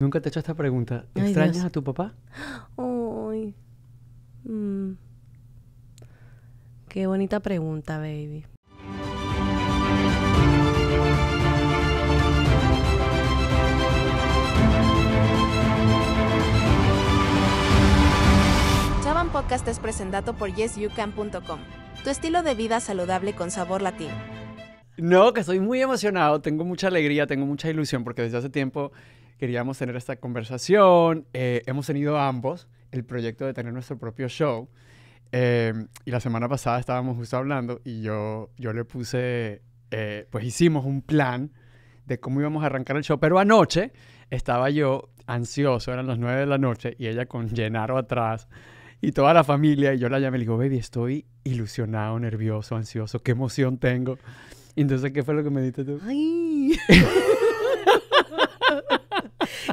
Nunca te he hecho esta pregunta. ¿Extrañas a tu papá? Ay. Mm. Qué bonita pregunta, baby. Chaban Podcast es presentado por yesyoucan.com. Tu estilo de vida saludable con sabor latín. No, que estoy muy emocionado, tengo mucha alegría, tengo mucha ilusión porque desde hace tiempo queríamos tener esta conversación. Eh, hemos tenido ambos el proyecto de tener nuestro propio show. Eh, y la semana pasada estábamos justo hablando y yo, yo le puse, eh, pues hicimos un plan de cómo íbamos a arrancar el show. Pero anoche estaba yo ansioso, eran las nueve de la noche, y ella con Llenaro atrás y toda la familia. Y yo la llamé y le digo, baby, estoy ilusionado, nervioso, ansioso, qué emoción tengo. entonces, ¿qué fue lo que me dijiste tú? ¡Ay!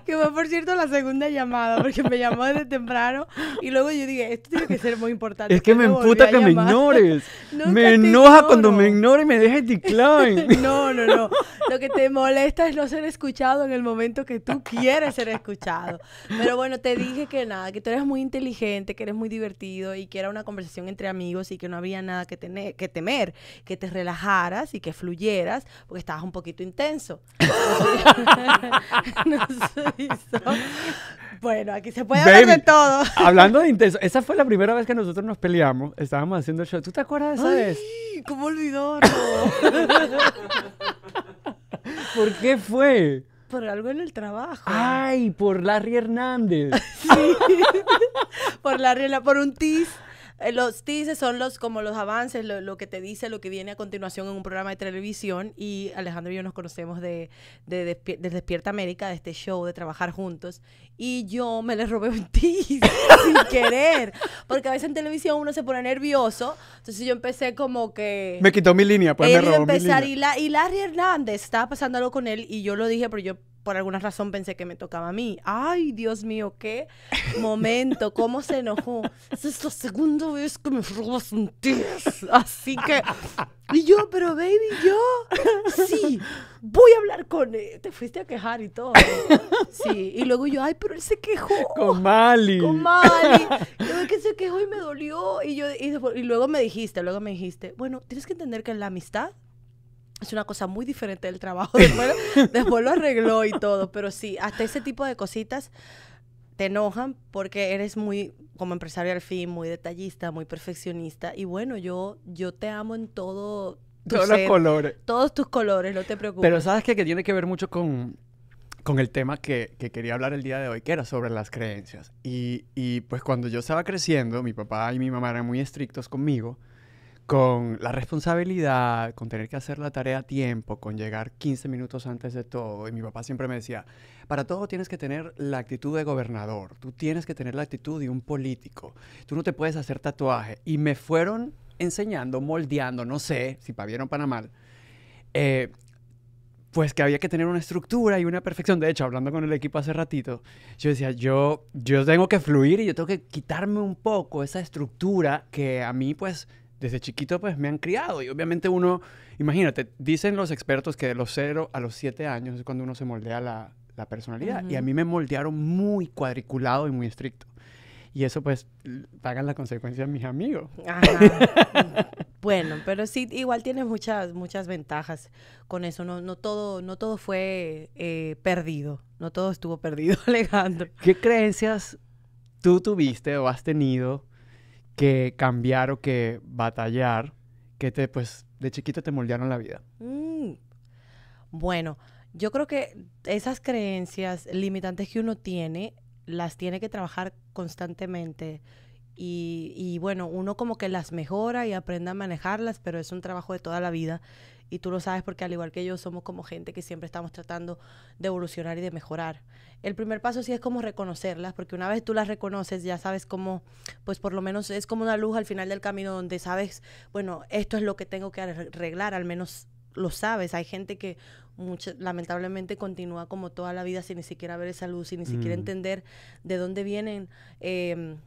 que fue, por cierto, la segunda llamada, porque me llamó desde temprano y luego yo dije, esto tiene que ser muy importante. Es que me emputa que me ignores. me enoja cuando me ignores y me dejes decline. no, no, no. Lo que te molesta es no ser escuchado en el momento que tú quieres ser escuchado. Pero bueno, te dije que nada, que tú eres muy inteligente, que eres muy divertido y que era una conversación entre amigos y que no había nada que, tener, que temer, que te relajaras y que fluyeras, porque estabas un poquito intenso. Bueno, aquí se puede hablar de todo. Hablando de intenso, esa fue la primera vez que nosotros nos peleamos. Estábamos haciendo el show. ¿Tú te acuerdas de esa Ay, vez? ¿Cómo olvidó? ¿Por qué fue? Por algo en el trabajo. Ay, por Larry Hernández. sí. por Larry, por un tiz. Eh, los teases son los como los avances, lo, que te dice, lo que viene a continuación en un programa de televisión. Y Alejandro y yo nos conocemos de, Despierta América, de este show, de trabajar juntos. Y yo me le robé un tease, sin querer. Porque a veces en televisión uno se pone nervioso. Entonces yo empecé como que. Me quitó mi línea, pues me robó mi Y, Larry Hernández estaba pasándolo con él y yo lo dije, pero yo por alguna razón pensé que me tocaba a mí. Ay, Dios mío, qué momento, cómo se enojó. Esa este es la segunda vez que me robas un Así que... Y yo, pero baby, yo sí, voy a hablar con él. Te fuiste a quejar y todo. Sí, y luego yo, ay, pero él se quejó. Con Mali. Con Mali. Yo que se quejó y me dolió. Y, yo, y luego me dijiste, luego me dijiste, bueno, tienes que entender que la amistad es una cosa muy diferente del trabajo. Después, lo arregló y todo, pero sí, hasta ese tipo de cositas te enojan porque eres muy, como empresario al fin, muy detallista, muy perfeccionista. Y bueno, yo, yo te amo en todo. Todos los colores. Todos tus colores, no te preocupes. Pero sabes que tiene que ver mucho con, con el tema que, que, quería hablar el día de hoy, que era sobre las creencias. Y, y pues cuando yo estaba creciendo, mi papá y mi mamá eran muy estrictos conmigo con la responsabilidad, con tener que hacer la tarea a tiempo, con llegar 15 minutos antes de todo. Y mi papá siempre me decía, para todo tienes que tener la actitud de gobernador, tú tienes que tener la actitud de un político, tú no te puedes hacer tatuaje. Y me fueron enseñando, moldeando, no sé si para bien o para mal, eh, pues que había que tener una estructura y una perfección. De hecho, hablando con el equipo hace ratito, yo decía, yo, yo tengo que fluir y yo tengo que quitarme un poco esa estructura que a mí pues desde chiquito pues me han criado y obviamente uno, imagínate, dicen los expertos que de los 0 a los siete años es cuando uno se moldea la, personalidad y a mí me moldearon muy cuadriculado y muy estricto. Y eso pues pagan las consecuencias mis amigos. bueno, pero sí, igual tiene muchas, muchas ventajas con eso. No, no todo, no todo fue eh, perdido. No todo estuvo perdido, Alejandro. ¿Qué creencias tú tuviste o has tenido que cambiar o que batallar que te, pues, de chiquito te moldearon la vida? Mm. Bueno, yo creo que esas creencias limitantes que uno tiene, las tiene que trabajar constantemente. Y, y, bueno, uno como que las mejora y aprende a manejarlas, pero es un trabajo de toda la vida y tú lo sabes porque al igual que yo somos como gente que siempre estamos tratando de evolucionar y de mejorar. El primer paso sí es como reconocerlas, porque una vez tú las reconoces ya sabes cómo, pues por lo menos es como una luz al final del camino donde sabes, bueno, esto es lo que tengo que arreglar, al menos lo sabes. Hay gente que lamentablemente continúa como toda la vida sin ni siquiera ver esa luz, sin ni siquiera mm. entender de dónde vienen, em,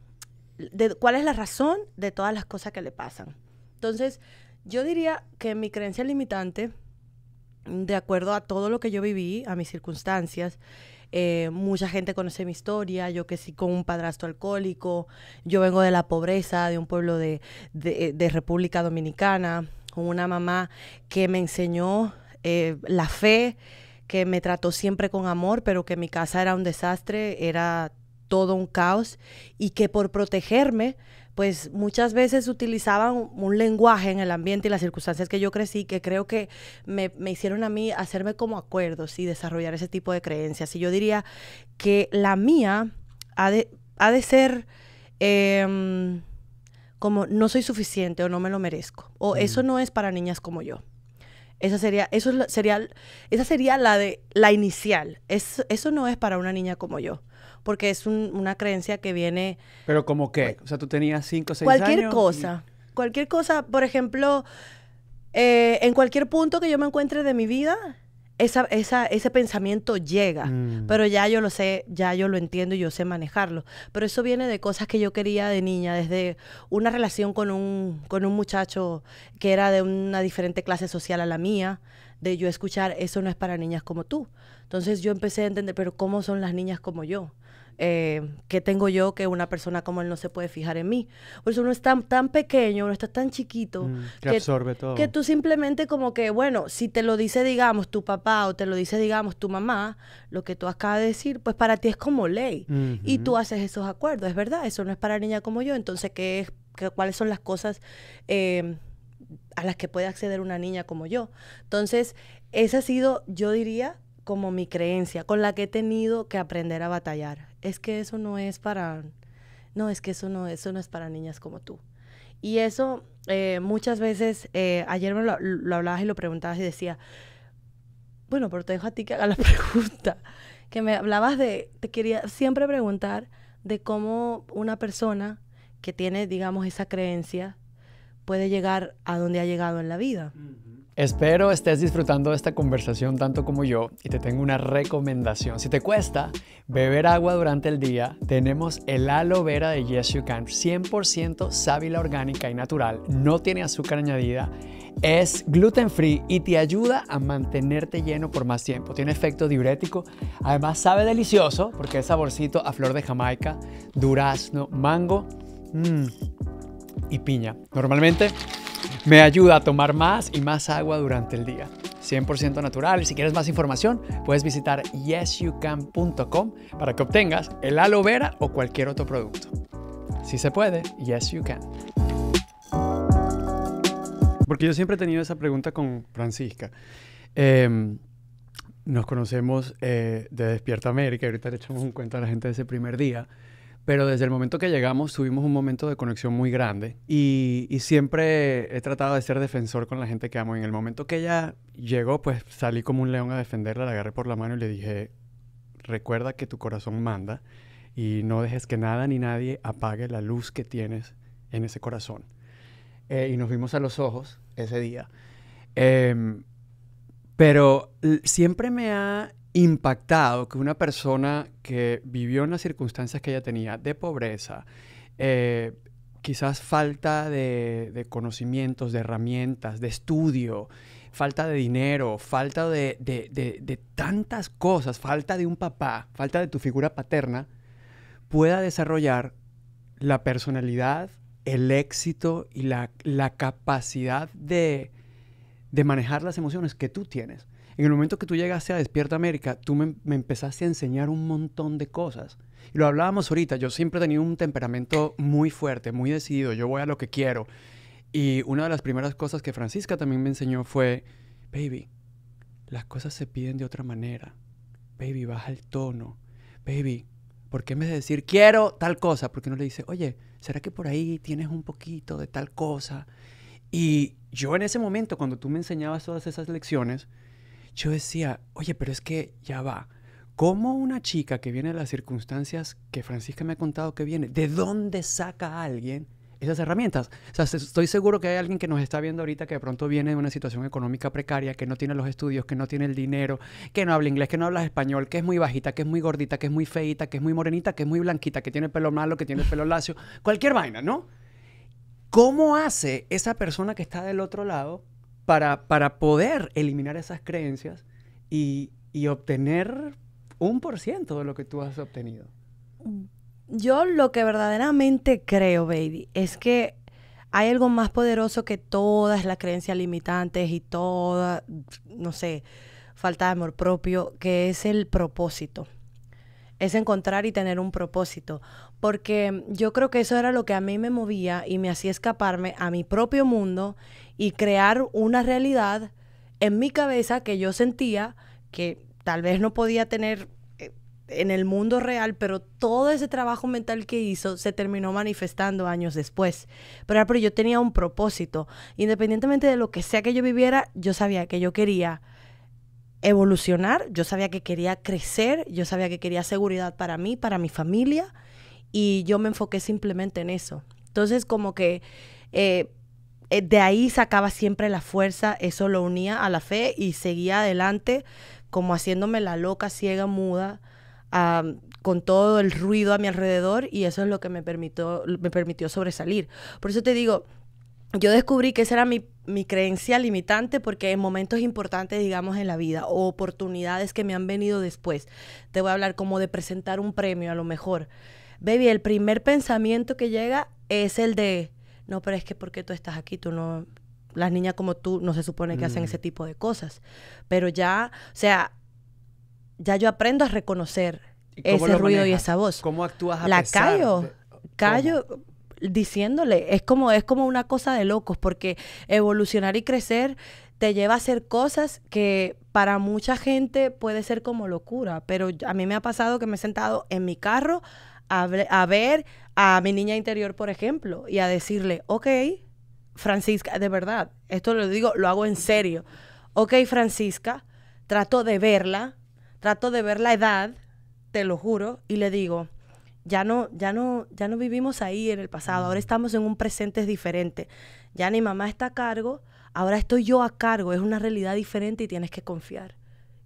de, cuál es la razón de todas las cosas que le pasan. Entonces, yo diría que mi creencia limitante, de acuerdo a todo lo que yo viví, a mis circunstancias, eh, mucha gente conoce mi historia, yo que sí con un padrastro alcohólico, yo vengo de la pobreza, de un pueblo de, eh, República Dominicana, con una mamá que me enseñó eh, la fe, que me trató siempre con amor, pero que mi casa era un desastre, era todo un caos y que por protegerme pues muchas veces utilizaban un lenguaje en el ambiente y las circunstancias que yo crecí que creo que me, hicieron a mí hacerme como acuerdos y desarrollar ese tipo de creencias. Y yo diría que la mía ha de, ser... Em, como no soy suficiente o no me lo merezco o eso no es para niñas como yo. Esa sería, eso sería, esa sería la de la inicial. eso no es para una niña como yo porque es una creencia que viene... Pero como qué? O sea, tú tenías cinco o seis años. Cualquier cosa. Cualquier cosa, por ejemplo, eh, en cualquier punto que yo me encuentre de mi vida, ese pensamiento llega, mm. pero ya yo lo sé, ya yo lo entiendo y yo sé manejarlo. Pero eso viene de cosas que yo quería de niña, desde una relación con un, con un muchacho que era de una diferente clase social a la mía, de yo escuchar, eso no es para niñas como tú. Entonces yo empecé a entender, pero ¿cómo son las niñas como yo? eh, ¿qué tengo yo que una persona como él no se puede fijar en mí? Por eso uno es tan, tan pequeño, uno está tan chiquito, mm, que, absorbe todo. Que tú simplemente como que, bueno, si te lo dice, digamos, tu papá o te lo dice, digamos, tu mamá, lo que tú acabas de decir, pues para ti es como ley. Y tú haces esos acuerdos, es verdad, eso no es para niña como yo, entonces, es, ¿cuáles son las cosas? Eh, a las que puede acceder una niña como yo. Entonces, esa ha sido, yo diría, como mi creencia, con la que he tenido que aprender a batallar es que eso no es para, no, es que eso no, eso no es para niñas como tú. Y eso eh, muchas veces, eh, ayer me lo, lo, hablabas y lo preguntabas y decía, bueno, pero te dejo a ti que haga la pregunta, que me hablabas de, te quería siempre preguntar de cómo una persona que tiene, digamos, esa creencia puede llegar a donde ha llegado en la vida. Espero estés disfrutando de esta conversación tanto como yo y te tengo una recomendación. Si te cuesta beber agua durante el día, tenemos el aloe vera de Yes You Can, 100% sábila orgánica y natural, no tiene azúcar añadida, es gluten free y te ayuda a mantenerte lleno por más tiempo. Tiene efecto diurético, además sabe delicioso porque es saborcito a flor de jamaica, durazno, mango mm, y piña. Normalmente me ayuda a tomar más y más agua durante el día. 100% natural. Y Si quieres más información, puedes visitar yesyoucan.com para que obtengas el aloe vera o cualquier otro producto. Si se puede, yes you can. Porque yo siempre he tenido esa pregunta con Francisca. Em, nos conocemos eh, de Despierta América, ahorita le echamos un cuento a la gente de ese primer día pero desde el momento que llegamos tuvimos un momento de conexión muy grande y, siempre he tratado de ser defensor con la gente que amo. Y En el momento que ella llegó, pues salí como un león a defenderla, la agarré por la mano y le dije, recuerda que tu corazón manda y no dejes que nada ni nadie apague la luz que tienes en ese corazón. Eh, y nos vimos a los ojos ese día. Em, pero siempre me ha impactado que una persona que vivió en las circunstancias que ella tenía de pobreza, eh, quizás falta de, conocimientos, de herramientas, de estudio, falta de dinero, falta de, tantas cosas, falta de un papá, falta de tu figura paterna, pueda desarrollar la personalidad, el éxito y la, capacidad de manejar las emociones que tú tienes. En el momento que tú llegaste a Despierta América, tú me, empezaste a enseñar un montón de cosas. Y lo hablábamos ahorita, yo siempre he tenido un temperamento muy fuerte, muy decidido, yo voy a lo que quiero. Y una de las primeras cosas que Francisca también me enseñó fue, baby, las cosas se piden de otra manera. Baby, baja el tono. Baby, ¿por qué me vez de decir quiero tal cosa? Porque qué no le dice, oye, ¿será que por ahí tienes un poquito de tal cosa? Y yo en ese momento, cuando tú me enseñabas todas esas lecciones, yo decía, oye, pero es que ya va. ¿Cómo una chica que viene de las circunstancias que Francisca me ha contado que viene, de dónde saca a alguien esas herramientas. O sea, estoy seguro que hay alguien que nos está viendo ahorita que de pronto viene de una situación económica precaria, que no tiene los estudios, que no tiene el dinero, que no habla inglés, que no habla español, que es muy bajita, que es muy gordita, que es muy feita, que es muy morenita, que es muy blanquita, que tiene el pelo malo, que tiene el pelo lacio, cualquier vaina, ¿no? ¿Cómo hace esa persona que está del otro lado para, poder eliminar esas creencias y, y obtener un por ciento de lo que tú has obtenido. Yo lo que verdaderamente creo, baby, es que hay algo más poderoso que todas las creencias limitantes y toda, no sé, falta de amor propio, que es el propósito. Es encontrar y tener un propósito. Porque yo creo que eso era lo que a mí me movía y me hacía escaparme a mi propio mundo y crear una realidad en mi cabeza que yo sentía que tal vez no podía tener eh, en el mundo real, pero todo ese trabajo mental que hizo se terminó manifestando años después. Ah, pero, yo tenía un propósito. Independientemente de lo que sea que yo viviera, yo sabía que yo quería evolucionar, yo sabía que quería crecer, yo sabía que quería seguridad para mí, para mi familia, y yo me enfoqué simplemente en eso. Entonces, como que eh, eh, de ahí sacaba siempre la fuerza, eso lo unía a la fe y seguía adelante como haciéndome la loca, ciega, muda, con todo el ruido a mi alrededor y eso es lo que me permitió, me permitió sobresalir. Por eso te digo, yo descubrí que esa era mi, creencia limitante porque en momentos importantes, digamos, en la vida o oportunidades que me han venido después, te voy a hablar como de presentar un premio a lo mejor. Baby, el primer pensamiento que llega es el de no, pero es que porque tú estás aquí, tú no, las niñas como tú no se supone que hacen mm. ese tipo de cosas. Pero ya, o sea, ya yo aprendo a reconocer ese ruido y esa voz. ¿Cómo actúas a La callo, callo diciéndole, es como es como una cosa de locos porque evolucionar y crecer te lleva a hacer cosas que para mucha gente puede ser como locura, pero a mí me ha pasado que me he sentado en mi carro a ver a mi niña interior, por ejemplo, y a decirle, ok, Francisca, de verdad, esto lo digo, lo hago en serio. Ok, Francisca, trato de verla, trato de ver la edad, te lo juro, y le digo, ya no, ya no, ya no vivimos ahí en el pasado, ahora estamos en un presente diferente. Ya ni mamá está a cargo, ahora estoy yo a cargo, es una realidad diferente y tienes que confiar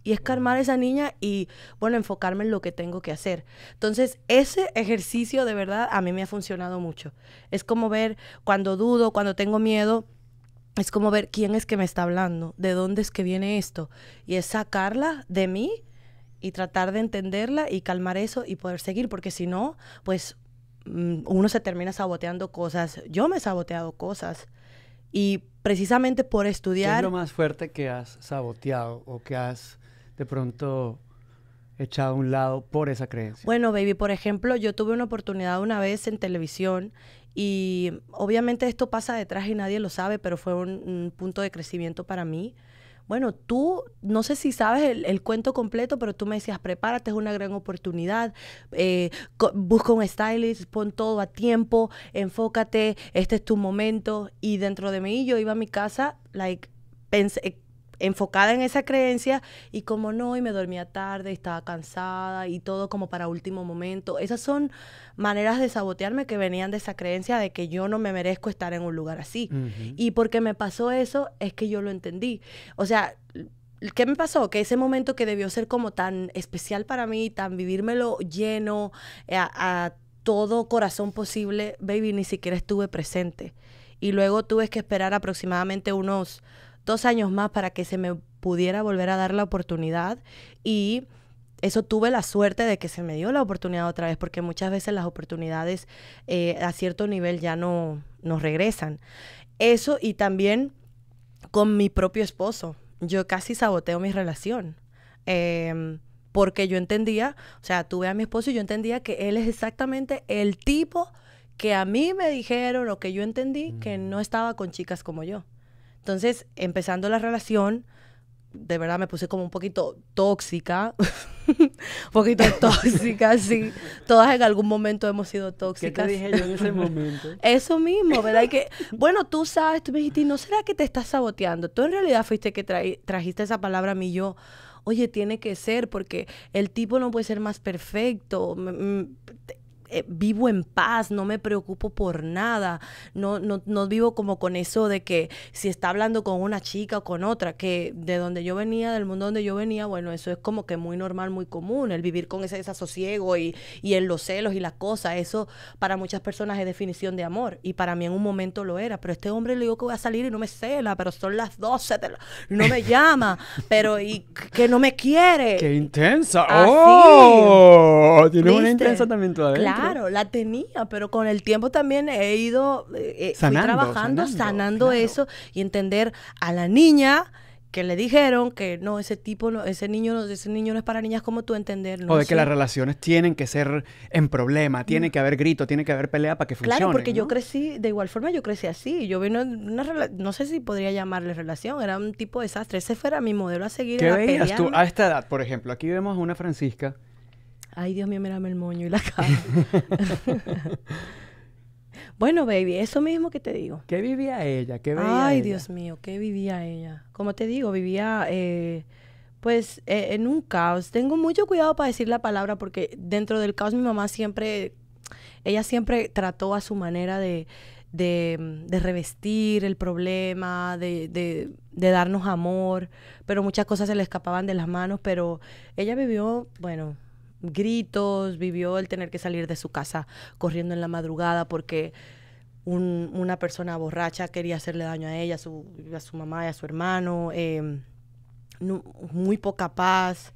y es calmar a esa niña y, bueno, enfocarme en lo que tengo que hacer. Entonces, ese ejercicio de verdad a mí me ha funcionado mucho. Es como ver cuando dudo, cuando tengo miedo, es como ver quién es que me está hablando, de dónde es que viene esto. Y es sacarla de mí y tratar de entenderla y calmar eso y poder seguir, porque si no, pues mm, uno se termina saboteando cosas. Yo me he saboteado cosas. Y precisamente por estudiar... ¿Qué es lo más fuerte que has saboteado o que has de pronto echado a un lado por esa creencia? Bueno, baby, por ejemplo, yo tuve una oportunidad una vez en televisión y obviamente esto pasa detrás y nadie lo sabe, pero fue un, punto de crecimiento para mí. Bueno, tú, no sé si sabes el, cuento completo, pero tú me decías, prepárate, es una gran oportunidad, eh, busca un stylist, pon todo a tiempo, enfócate, este es tu momento. Y dentro de mí yo iba a mi casa, like, pensé, enfocada en esa creencia y como no, y me dormía tarde, estaba cansada y todo como para último momento. Esas son maneras de sabotearme que venían de esa creencia de que yo no me merezco estar en un lugar así. Y porque me pasó eso es que yo lo entendí. O sea, ¿qué me pasó? Que ese momento que debió ser como tan especial para mí, tan vivírmelo lleno, eh, a, a todo corazón posible, baby, ni siquiera estuve presente. Y luego tuve que esperar aproximadamente unos dos años más para que se me pudiera volver a dar la oportunidad y eso tuve la suerte de que se me dio la oportunidad otra vez, porque muchas veces las oportunidades eh, a cierto nivel ya no nos regresan. Eso y también con mi propio esposo. Yo casi saboteo mi relación. Em, porque yo entendía, o sea, tuve a mi esposo y yo entendía que él es exactamente el tipo que a mí me dijeron o que yo entendí que mm. no estaba con chicas como yo. Entonces, empezando la relación, de verdad me puse como un poquito tóxica, un poquito tóxica, sí. Todas en algún momento hemos sido tóxicas. ¿Qué te dije yo en ese momento? Eso mismo, ¿verdad? que, bueno, tú sabes, tú me dijiste, ¿no será que te estás saboteando? Tú en realidad fuiste que trajiste esa palabra a mí y yo. Oye, tiene que ser porque el tipo no puede ser más perfecto. Mm, mm, eh, vivo en paz, no me preocupo por nada, no, no, no vivo como con eso de que si está hablando con una chica o con otra, que de donde yo venía, del mundo donde yo venía, bueno, eso es como que muy normal, muy común, el vivir con ese desasosiego y, en los celos y las cosas, eso para muchas personas es definición de amor y para mí en un momento lo era, pero este hombre le digo que voy a salir y no me cela, pero son las 12, no me llama, pero y que no me quiere. ¡Qué intensa! ¡Oh! Tiene una intensa también todavía. Claro, la tenía, pero con el tiempo también he ido eh, eh, trabajando, sanando, eso y entender a la niña que le dijeron que no ese tipo no ese niño no ese niño no es para niñas como tú entenderlo o de que las relaciones tienen que ser en problema tiene mm. que haber grito tiene que haber pelea para que funcione claro porque yo crecí de igual forma yo crecí así yo vino una no sé si podría llamarle relación era un tipo de desastre ese fuera mi modelo a seguir qué veías tú a esta edad por ejemplo aquí vemos a una Francisca Ay, Dios mío, mírame el moño y la cara. bueno, baby, eso mismo que te digo. ¿Qué vivía ella? ¿Qué Ay, Dios mío, ¿qué vivía ella? Como te digo, vivía eh, pues e, en un caos. Tengo mucho cuidado para decir la palabra porque dentro del caos mi mamá siempre, ella siempre trató a su manera de, de, de, revestir el problema, de, de, de, darnos amor, pero muchas cosas se le escapaban de las manos, pero ella vivió, bueno, gritos, vivió el tener que salir de su casa corriendo en la madrugada porque una persona borracha quería hacerle daño a ella, a su, mamá y a su hermano. Em, muy poca paz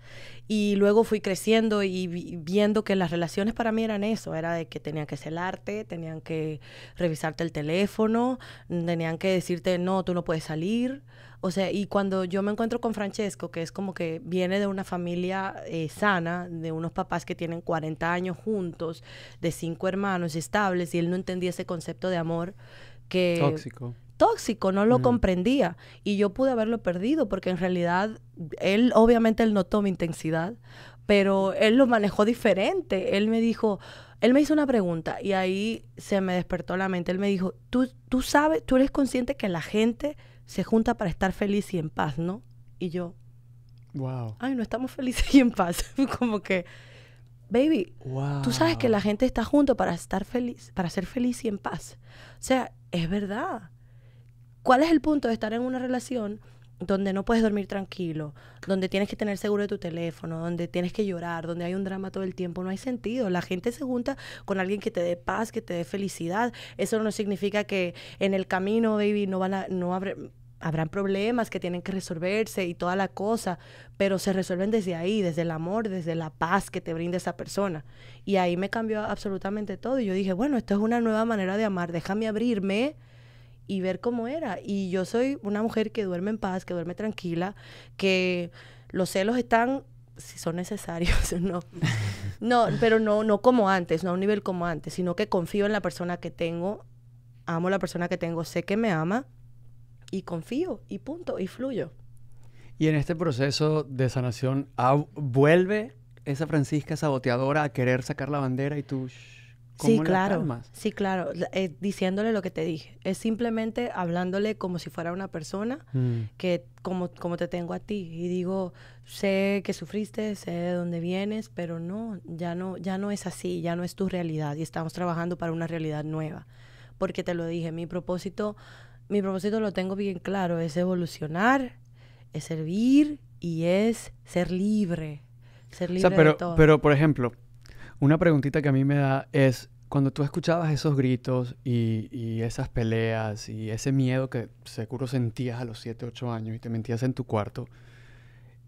y luego fui creciendo y viendo que las relaciones para mí eran eso, era de que tenían que celarte, tenían que revisarte el teléfono, tenían que decirte no, tú no puedes salir, o sea, y cuando yo me encuentro con Francesco, que es como que viene de una familia eh, sana, de unos papás que tienen 40 años juntos, de cinco hermanos estables, y él no entendía ese concepto de amor que... Tóxico tóxico, no lo mm. comprendía y yo pude haberlo perdido porque en realidad él obviamente él notó mi intensidad, pero él lo manejó diferente. Él me dijo, él me hizo una pregunta y ahí se me despertó la mente. Él me dijo, "Tú tú sabes, tú eres consciente que la gente se junta para estar feliz y en paz, ¿no? Y yo, wow. Ay, no estamos felices y en paz. Como que, baby, wow. tú sabes que la gente está junto para estar feliz, para ser feliz y en paz. O sea, es verdad. ¿Cuál es el punto de estar en una relación donde no puedes dormir tranquilo, donde tienes que tener seguro de tu teléfono, donde tienes que llorar, donde hay un drama todo el tiempo, no hay sentido. La gente se junta con alguien que te dé paz, que te dé felicidad. Eso no significa que en el camino, baby, no van a, no abre, habrán problemas que tienen que resolverse y toda la cosa, pero se resuelven desde ahí, desde el amor, desde la paz que te brinda esa persona. Y ahí me cambió absolutamente todo. Y yo dije, bueno, esto es una nueva manera de amar, déjame abrirme y ver cómo era. Y yo soy una mujer que duerme en paz, que duerme tranquila, que los celos están si son necesarios no. No, pero no, no como antes, no a un nivel como antes, sino que confío en la persona que tengo, amo la persona que tengo, sé que me ama y confío y punto y fluyo. Y en este proceso de sanación, ¿vuelve esa Francisca saboteadora a querer sacar la bandera y tú... sí, claro. Calmas? Sí, claro. Eh, diciéndole lo que te dije. Es simplemente hablándole como si fuera una persona mm. que como, como te tengo a ti. Y digo, sé que sufriste, sé de dónde vienes, pero no, ya no, ya no es así, ya no es tu realidad. Y estamos trabajando para una realidad nueva. Porque te lo dije, mi propósito mi propósito lo tengo bien claro, es evolucionar, es servir y es ser libre. Ser libre pero, de todo. Pero, por ejemplo, una preguntita que a mí me da es, cuando tú escuchabas esos gritos y, esas peleas y ese miedo que seguro sentías a los 7, 8 años y te mentías en tu cuarto,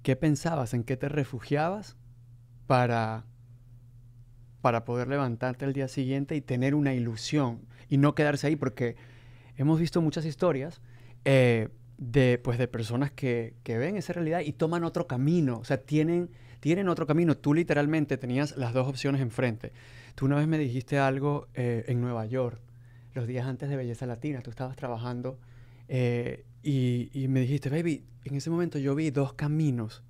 ¿qué pensabas? ¿En qué te refugiabas para, para poder levantarte el día siguiente y tener una ilusión y no quedarse ahí? Porque hemos visto muchas historias eh, de, pues, de personas que, ven esa realidad y toman otro camino, o sea, tienen, tienen otro camino. Tú literalmente tenías las dos opciones enfrente. Tú una vez me dijiste algo eh, en Nueva York, los días antes de Belleza Latina, tú estabas trabajando eh, y, me dijiste, baby, en ese momento yo vi dos caminos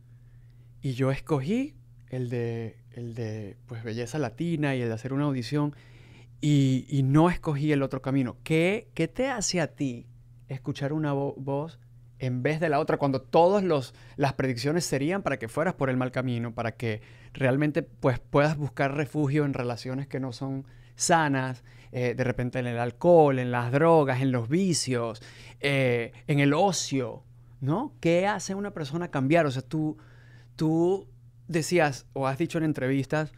y yo escogí el de, el de pues, belleza latina y el de hacer una audición y, no escogí el otro camino. ¿Qué, qué te hace a ti escuchar una voz en vez de la otra cuando todas las predicciones serían para que fueras por el mal camino, para que realmente pues, puedas buscar refugio en relaciones que no son sanas, eh, de repente en el alcohol, en las drogas, en los vicios, eh, en el ocio, ¿no? ¿Qué hace una persona cambiar? O sea, tú, tú decías o has dicho en entrevistas,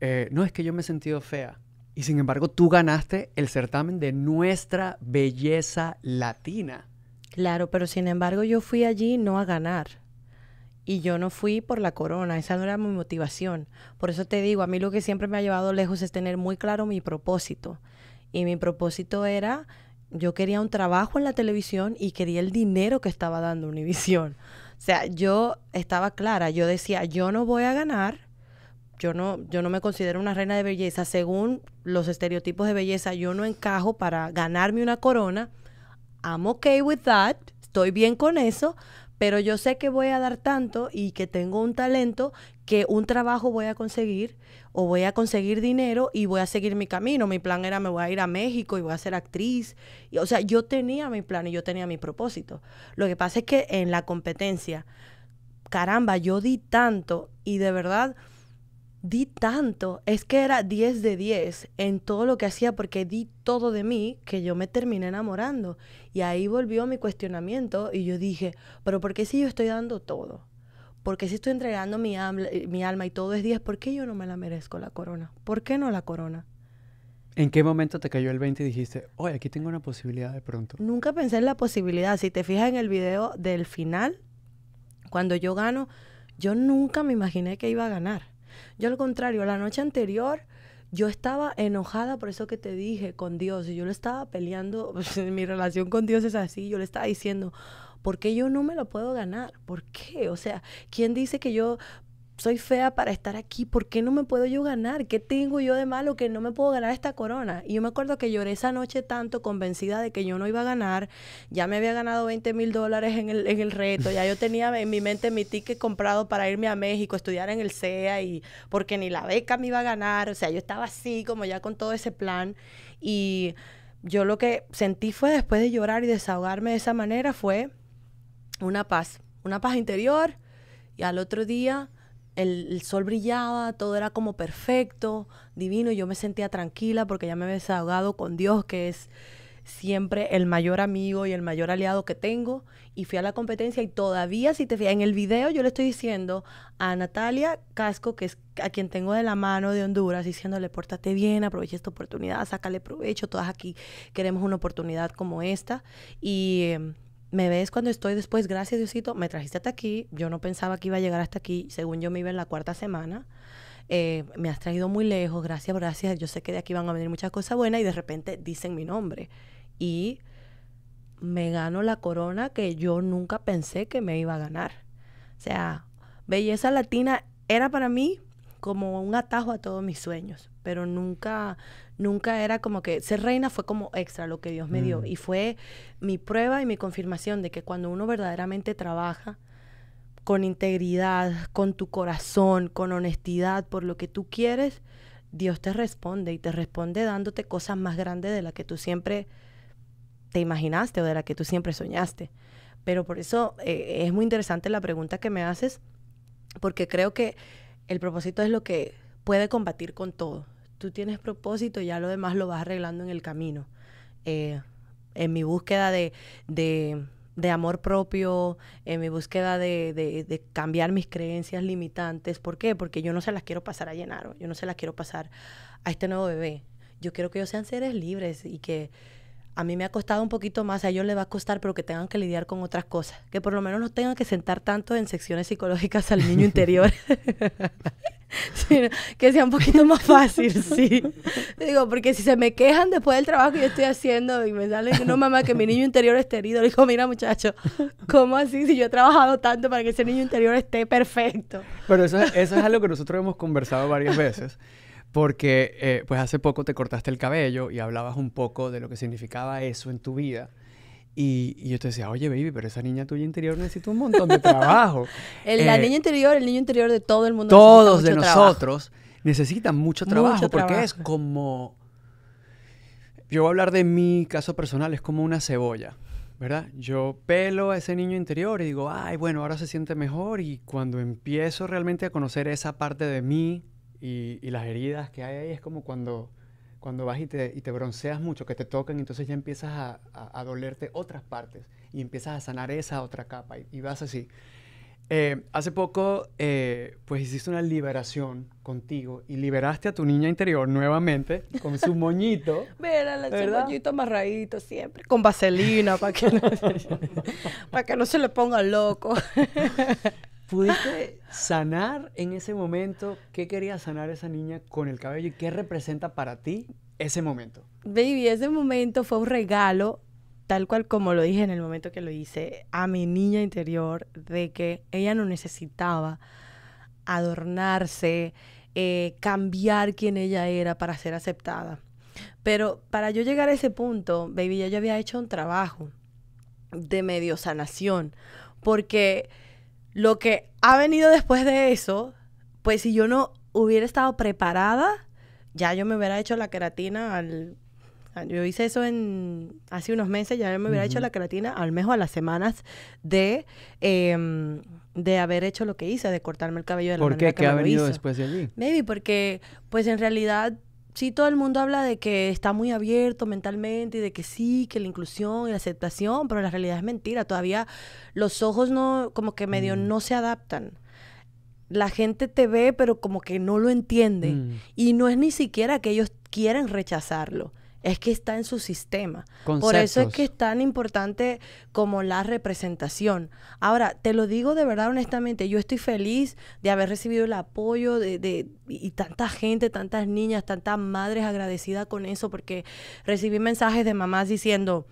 eh, no es que yo me he sentido fea y sin embargo, tú ganaste el certamen de nuestra belleza latina. Claro, pero sin embargo yo fui allí no a ganar. Y yo no fui por la corona, esa no era mi motivación. Por eso te digo, a mí lo que siempre me ha llevado lejos es tener muy claro mi propósito. Y mi propósito era, yo quería un trabajo en la televisión y quería el dinero que estaba dando Univisión. O sea, yo estaba clara, yo decía, yo no voy a ganar yo no, yo no me considero una reina de belleza. Según los estereotipos de belleza, yo no encajo para ganarme una corona. I'm okay with that. Estoy bien con eso. Pero yo sé que voy a dar tanto y que tengo un talento que un trabajo voy a conseguir o voy a conseguir dinero y voy a seguir mi camino. Mi plan era me voy a ir a México y voy a ser actriz. Y, o sea, yo tenía mi plan y yo tenía mi propósito. Lo que pasa es que en la competencia, caramba, yo di tanto y de verdad di tanto, es que era 10 de 10 en todo lo que hacía porque di todo de mí que yo me terminé enamorando. Y ahí volvió mi cuestionamiento y yo dije, pero ¿por qué si yo estoy dando todo? ¿Por qué si estoy entregando mi, alma, mi alma y todo es 10? ¿Por qué yo no me la merezco la corona? ¿Por qué no la corona? ¿En qué momento te cayó el 20 y dijiste, oye, aquí tengo una posibilidad de pronto? Nunca pensé en la posibilidad. Si te fijas en el video del final, cuando yo gano, yo nunca me imaginé que iba a ganar yo al contrario, la noche anterior yo estaba enojada por eso que te dije con Dios. Yo lo estaba peleando, mi relación con Dios es así, yo le estaba diciendo, ¿por qué yo no me lo puedo ganar? ¿Por qué? O sea, ¿quién dice que yo soy fea para estar aquí, ¿por qué no me puedo yo ganar? ¿Qué tengo yo de malo que no me puedo ganar esta corona? Y yo me acuerdo que lloré esa noche tanto convencida de que yo no iba a ganar, ya me había ganado 20 mil dólares en el, reto, ya yo tenía en mi mente mi ticket comprado para irme a México, estudiar en el CEA, y porque ni la beca me iba a ganar, o sea, yo estaba así como ya con todo ese plan y yo lo que sentí fue después de llorar y desahogarme de esa manera fue una paz, una paz interior y al otro día el, sol brillaba, todo era como perfecto, divino, y yo me sentía tranquila porque ya me había desahogado con Dios, que es siempre el mayor amigo y el mayor aliado que tengo, y fui a la competencia y todavía, si te fijas, en el video yo le estoy diciendo a Natalia Casco, que es a quien tengo de la mano de Honduras, diciéndole, pórtate bien, aprovecha esta oportunidad, sácale provecho, todas aquí queremos una oportunidad como esta, y... Em, me ves cuando estoy después, gracias Diosito, me trajiste hasta aquí, yo no pensaba que iba a llegar hasta aquí, según yo me iba en la cuarta semana, eh, me has traído muy lejos, gracias, gracias, yo sé que de aquí van a venir muchas cosas buenas y de repente dicen mi nombre y me gano la corona que yo nunca pensé que me iba a ganar. O sea, belleza latina era para mí como un atajo a todos mis sueños pero nunca, nunca era como que ser reina fue como extra lo que Dios me dio mm. y fue mi prueba y mi confirmación de que cuando uno verdaderamente trabaja con integridad, con tu corazón, con honestidad por lo que tú quieres, Dios te responde y te responde dándote cosas más grandes de las que tú siempre te imaginaste o de las que tú siempre soñaste. Pero por eso eh, es muy interesante la pregunta que me haces, porque creo que el propósito es lo que puede combatir con todo tú tienes propósito, y ya lo demás lo vas arreglando en el camino. Eh, en mi búsqueda de, de, amor propio, en mi búsqueda de, de, cambiar mis creencias limitantes. ¿Por qué? Porque yo no se las quiero pasar a llenar, yo no se las quiero pasar a este nuevo bebé. Yo quiero que ellos sean seres libres y que a mí me ha costado un poquito más, a ellos les va a costar, pero que tengan que lidiar con otras cosas. Que por lo menos no tengan que sentar tanto en secciones psicológicas al niño interior. que sea un poquito más fácil, sí. Digo, porque si se me quejan después del trabajo que yo estoy haciendo y me sale no mamá que mi niño interior esté herido, le digo, mira muchacho, ¿cómo así si yo he trabajado tanto para que ese niño interior esté perfecto? Pero eso, es, eso es algo que nosotros hemos conversado varias veces. Porque, eh, pues hace poco te cortaste el cabello y hablabas un poco de lo que significaba eso en tu vida. Y, yo te decía, oye, baby, pero esa niña tuya interior necesita un montón de trabajo. el, la eh, niña interior, el niño interior de todo el mundo. Todos de nosotros necesitan mucho trabajo porque es como... Yo voy a hablar de mi caso personal, es como una cebolla, ¿verdad? Yo pelo a ese niño interior y digo, ay, bueno, ahora se siente mejor y cuando empiezo realmente a conocer esa parte de mí y, y las heridas que hay ahí, es como cuando cuando vas y te, bronceas mucho, que te tocan, entonces ya empiezas a, a, dolerte otras partes y empiezas a sanar esa otra capa y, vas así. Eh, hace poco, eh, pues hiciste una liberación contigo y liberaste a tu niña interior nuevamente con su moñito. Mira, su moñito amarradito siempre, con vaselina para que, para que no se le ponga loco. ¿Pudiste sanar en ese momento qué quería sanar esa niña con el cabello y qué representa para ti ese momento? Baby, ese momento fue un regalo, tal cual como lo dije en el momento que lo hice, a mi niña interior, de que ella no necesitaba adornarse, eh, cambiar quién ella era para ser aceptada. Pero para yo llegar a ese punto, baby, ya yo había hecho un trabajo de medio sanación, porque lo que ha venido después de eso, pues si yo no hubiera estado preparada, ya yo me hubiera hecho la queratina al... Yo hice eso en hace unos meses, ya yo me hubiera hecho la queratina al menos a las semanas de, em, de haber hecho lo que hice, de cortarme el cabello de la ¿Por qué? que ¿Qué ha venido después de allí? Maybe porque, pues en realidad sí todo el mundo habla de que está muy abierto mentalmente y de que sí, que la inclusión y la aceptación, pero la realidad es mentira. Todavía los ojos no, como que medio mm. no se adaptan. La gente te ve, pero como que no lo entiende. Mm. Y no es ni siquiera que ellos quieren rechazarlo es que está en su sistema. Por eso es que es tan importante como la representación. Ahora, te lo digo de verdad honestamente, yo estoy feliz de haber recibido el apoyo de, de y tanta gente, tantas niñas, tantas madres agradecidas con eso, porque recibí mensajes de mamás diciendo,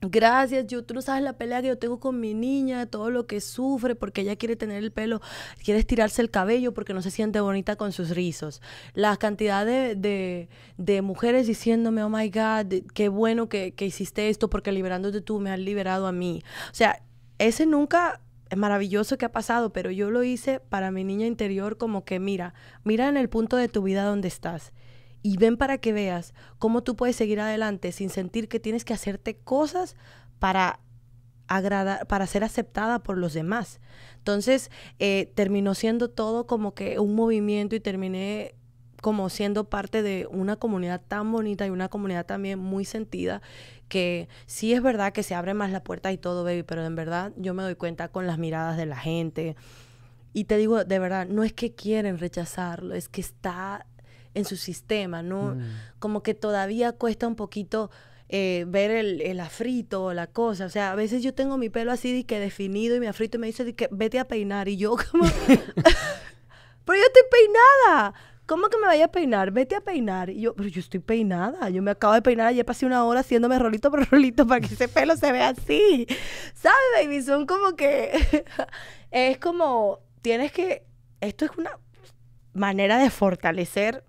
Gracias, yo, tú no sabes la pelea que yo tengo con mi niña, todo lo que sufre porque ella quiere tener el pelo, quiere estirarse el cabello porque no se siente bonita con sus rizos. La cantidad de, de, de mujeres diciéndome, oh my God, qué bueno que, que hiciste esto porque liberándote tú me has liberado a mí. O sea, ese nunca es maravilloso que ha pasado, pero yo lo hice para mi niña interior como que mira, mira en el punto de tu vida donde estás y ven para que veas cómo tú puedes seguir adelante sin sentir que tienes que hacerte cosas para agradar, para ser aceptada por los demás. Entonces, eh, terminó siendo todo como que un movimiento y terminé como siendo parte de una comunidad tan bonita y una comunidad también muy sentida, que sí es verdad que se abre más la puerta y todo, baby, pero en verdad yo me doy cuenta con las miradas de la gente. Y te digo, de verdad, no es que quieren rechazarlo, es que está en su sistema, ¿no? Mm. Como que todavía cuesta un poquito eh, ver el, afrito o la cosa. O sea, a veces yo tengo mi pelo así de que definido y mi afrito y me dice que vete a peinar. Y yo como... pero yo estoy peinada. ¿Cómo que me vaya a peinar? Vete a peinar. Y yo, pero yo estoy peinada. Yo me acabo de peinar. Ayer pasé una hora haciéndome rolito por rolito para que ese pelo se vea así. ¿Sabes, baby? Son como que... es como... Tienes que... Esto es una manera de fortalecer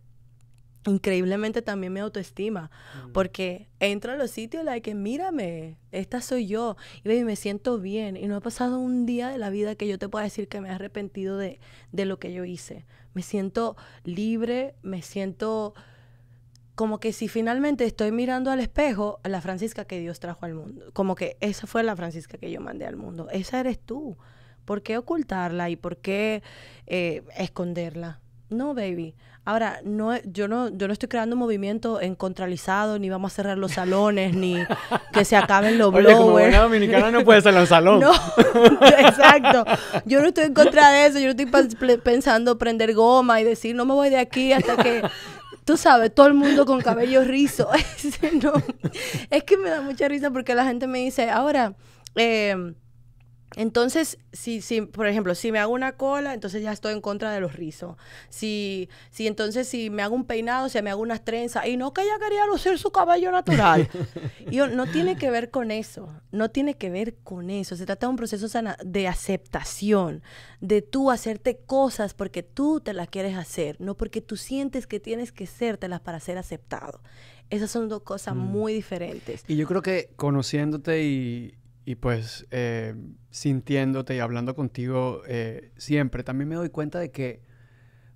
increíblemente también me autoestima, mm. porque entro a los sitios like, mírame, esta soy yo, y me siento bien, y no ha pasado un día de la vida que yo te pueda decir que me he arrepentido de, de lo que yo hice. Me siento libre, me siento como que si finalmente estoy mirando al espejo a la Francisca que Dios trajo al mundo, como que esa fue la Francisca que yo mandé al mundo, esa eres tú. ¿Por qué ocultarla y por qué eh, esconderla? No, baby. Ahora, no, yo, no, yo no estoy creando un movimiento en contralizado, ni vamos a cerrar los salones, ni que se acaben los blowers. dominicana no puede ser un salón. No, exacto. Yo no estoy en contra de eso. Yo no estoy pensando prender goma y decir, no me voy de aquí hasta que tú sabes, todo el mundo con cabello rizo. Es que me da mucha risa porque la gente me dice, ahora, em, entonces, si, si, por ejemplo, si me hago una cola, entonces ya estoy en contra de los rizos. Si, si entonces, si me hago un peinado, si me hago unas trenzas, y no que ella quería lucir su cabello natural. y no tiene que ver con eso, no tiene que ver con eso. Se trata de un proceso de aceptación, de tú hacerte cosas porque tú te las quieres hacer, no porque tú sientes que tienes que hacértelas para ser aceptado. Esas son dos cosas mm. muy diferentes. Y yo creo que conociéndote y, y pues eh, sintiéndote y hablando contigo eh, siempre, también me doy cuenta de que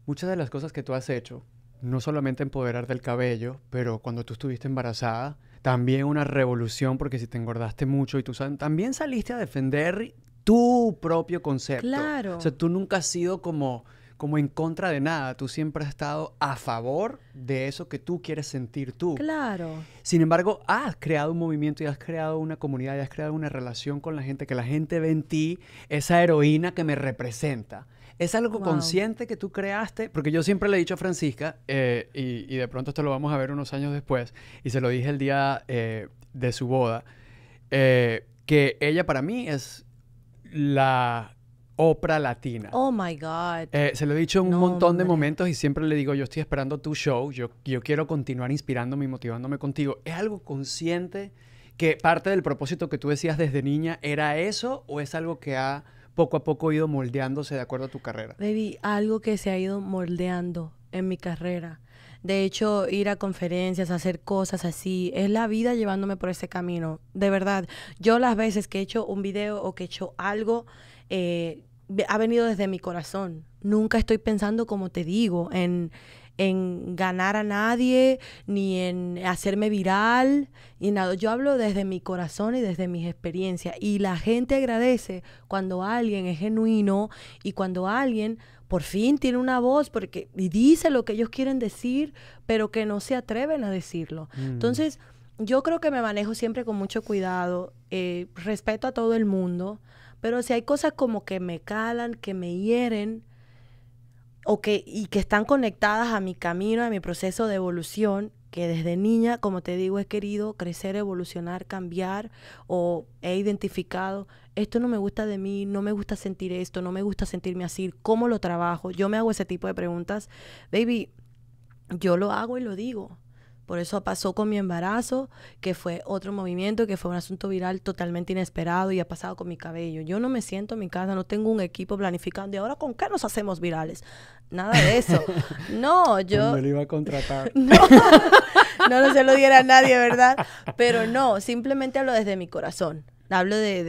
muchas de las cosas que tú has hecho, no solamente empoderar del cabello, pero cuando tú estuviste embarazada, también una revolución, porque si te engordaste mucho y tú también saliste a defender tu propio concepto. Claro. O sea, tú nunca has sido como como en contra de nada. Tú siempre has estado a favor de eso que tú quieres sentir tú. Claro. Sin embargo, has creado un movimiento y has creado una comunidad y has creado una relación con la gente, que la gente ve en ti esa heroína que me representa. ¿Es algo consciente que tú creaste? Porque yo siempre le he dicho a Francisca, eh, y, y, de pronto esto lo vamos a ver unos años después, y se lo dije el día eh, de su boda, eh, que ella para mí es la Oprah Latina. Oh my God. Eh, se lo he dicho un montón de momentos y siempre le digo: Yo estoy esperando tu show, yo, yo quiero continuar inspirándome y motivándome contigo. ¿Es algo consciente que parte del propósito que tú decías desde niña era eso o es algo que ha poco a poco ido moldeándose de acuerdo a tu carrera? Baby, algo que se ha ido moldeando en mi carrera. De hecho, ir a conferencias, hacer cosas así, es la vida llevándome por ese camino. De verdad, yo las veces que he hecho un video o que he hecho algo, eh, ha venido desde mi corazón. Nunca estoy pensando, como te digo, en, en ganar a nadie, ni en hacerme viral, y nada. Yo hablo desde mi corazón y desde mis experiencias. Y la gente agradece cuando alguien es genuino y cuando alguien por fin tiene una voz porque y dice lo que ellos quieren decir, pero que no se atreven a decirlo. Mm. Entonces, yo creo que me manejo siempre con mucho cuidado, eh, respeto a todo el mundo, pero si hay cosas como que me calan, que me hieren, o que, y que están conectadas a mi camino, a mi proceso de evolución, que desde niña, como te digo, he querido crecer, evolucionar, cambiar, o he identificado esto no me gusta de mí, no me gusta sentir esto, no me gusta sentirme así, ¿cómo lo trabajo? Yo me hago ese tipo de preguntas. Baby, yo lo hago y lo digo. Por eso pasó con mi embarazo, que fue otro movimiento, que fue un asunto viral totalmente inesperado y ha pasado con mi cabello. Yo no me siento en mi casa, no tengo un equipo planificando. ¿Y ahora con qué nos hacemos virales? Nada de eso. No, yo... No lo iba a contratar. No, no, se lo diera a nadie, ¿verdad? Pero no, simplemente hablo desde mi corazón. Hablo de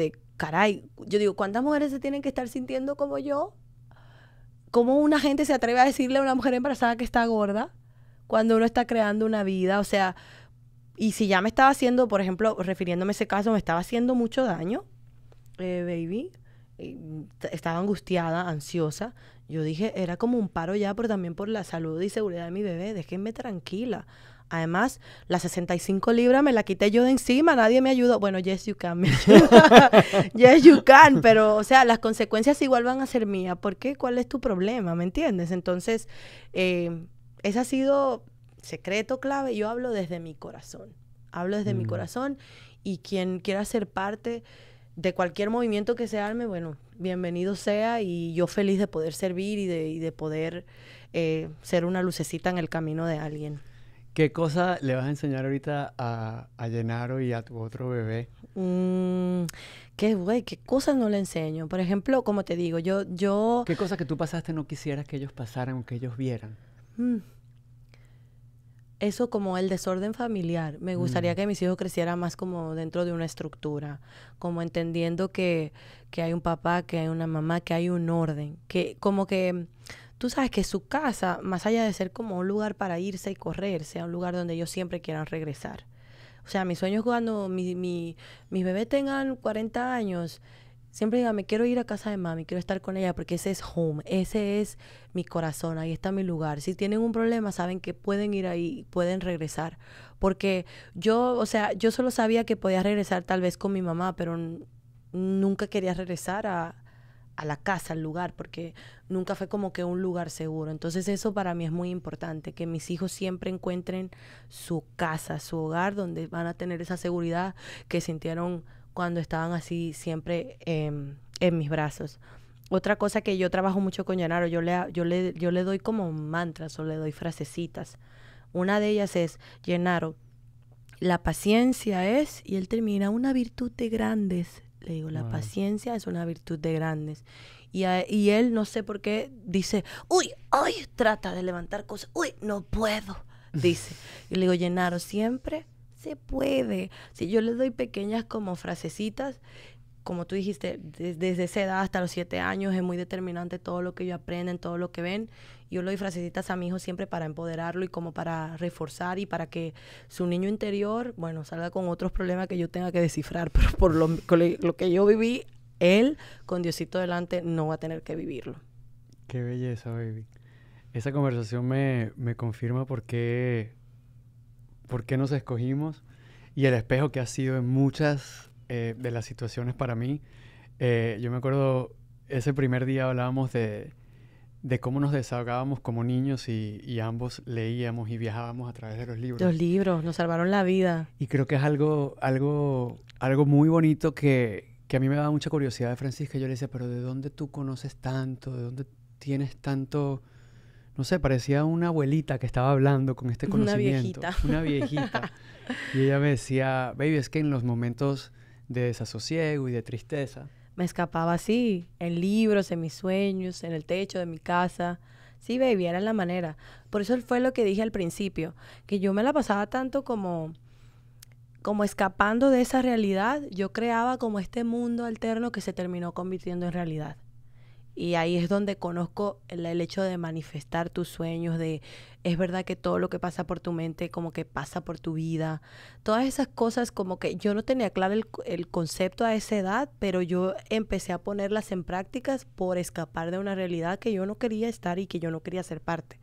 caray, yo digo, ¿cuántas mujeres se tienen que estar sintiendo como yo? ¿Cómo una gente se atreve a decirle a una mujer embarazada que está gorda cuando uno está creando una vida? O sea, y si ya me estaba haciendo, por ejemplo, refiriéndome a ese caso, me estaba haciendo mucho daño, eh, baby, estaba angustiada, ansiosa. Yo dije, era como un paro ya, pero también por la salud y seguridad de mi bebé, déjenme tranquila. Además, las 65 libras me la quité yo de encima, nadie me ayudó. Bueno, yes, you can. yes, you can, pero, o sea, las consecuencias igual van a ser mías. ¿Por qué? ¿Cuál es tu problema? ¿Me entiendes? Entonces, eh, ese ha sido secreto clave. Yo hablo desde mi corazón. Hablo desde mi mm. corazón y quien quiera ser parte de cualquier movimiento que se arme, bueno, bienvenido sea y yo feliz de poder servir y de, poder eh, ser una lucecita en el camino de alguien. ¿Qué cosa le vas a enseñar ahorita a, a Llenaro y a tu otro bebé? Mm, qué güey, qué cosas no le enseño. Por ejemplo, como te digo, yo, yo. ¿Qué cosas que tú pasaste no quisieras que ellos pasaran o que ellos vieran? Mm. Eso como el desorden familiar. Me gustaría mm. que mis hijos crecieran más como dentro de una estructura, como entendiendo que, que hay un papá, que hay una mamá, que hay un orden, que como que tú sabes que su casa, más allá de ser como un lugar para irse y correr, sea un lugar donde ellos siempre quieran regresar. O sea, mis sueños cuando mi, mi, mis bebés tengan 40 años, siempre digan, me quiero ir a casa de mami, quiero estar con ella, porque ese es home, ese es mi corazón, ahí está mi lugar. Si tienen un problema, saben que pueden ir ahí, pueden regresar. Porque yo, o sea, yo solo sabía que podía regresar tal vez con mi mamá, pero nunca quería regresar a, a la casa, al lugar, porque nunca fue como que un lugar seguro. Entonces eso para mí es muy importante, que mis hijos siempre encuentren su casa, su hogar, donde van a tener esa seguridad que sintieron cuando estaban así siempre em, en mis brazos. Otra cosa que yo trabajo mucho con Llanaro, yo le, yo le, yo le doy como mantras o le doy frasecitas. Una de ellas es, Llenaro, la paciencia es, y él termina, una virtud de grandes le digo, la paciencia es una virtud de grandes. Y, él, no sé por qué, dice, uy, hoy trata de levantar cosas, uy, no puedo, dice. y le digo, Llenaro, siempre se puede. Si yo le doy pequeñas como frasecitas como tú dijiste, desde esa edad hasta los siete años es muy determinante todo lo que ellos aprenden, todo lo que ven. Yo lo doy a mi hijo siempre para empoderarlo y como para reforzar y para que su niño interior, bueno, salga con otros problemas que yo tenga que descifrar, pero por lo, que yo viví, él con Diosito delante no va a tener que vivirlo. Qué belleza, baby. Esa conversación me, confirma por qué, por qué nos escogimos y el espejo que ha sido en muchas eh, de las situaciones para mí. Eh, yo me acuerdo, ese primer día hablábamos de, cómo nos desahogábamos como niños y, ambos leíamos y viajábamos a través de los libros. Los libros nos salvaron la vida. Y creo que es algo, algo, algo muy bonito que, a mí me daba mucha curiosidad de Francisca. Yo le decía, pero ¿de dónde tú conoces tanto? ¿De dónde tienes tanto...? No sé, parecía una abuelita que estaba hablando con este conocimiento. Una viejita. Una viejita. y ella me decía, baby, es que en los momentos de desasosiego y de tristeza. Me escapaba así, en libros, en mis sueños, en el techo de mi casa. Sí, baby, en la manera. Por eso fue lo que dije al principio, que yo me la pasaba tanto como como escapando de esa realidad, yo creaba como este mundo alterno que se terminó convirtiendo en realidad. Y ahí es donde conozco el, hecho de manifestar tus sueños, de es verdad que todo lo que pasa por tu mente como que pasa por tu vida. Todas esas cosas como que yo no tenía claro el, el concepto a esa edad, pero yo empecé a ponerlas en prácticas por escapar de una realidad que yo no quería estar y que yo no quería ser parte.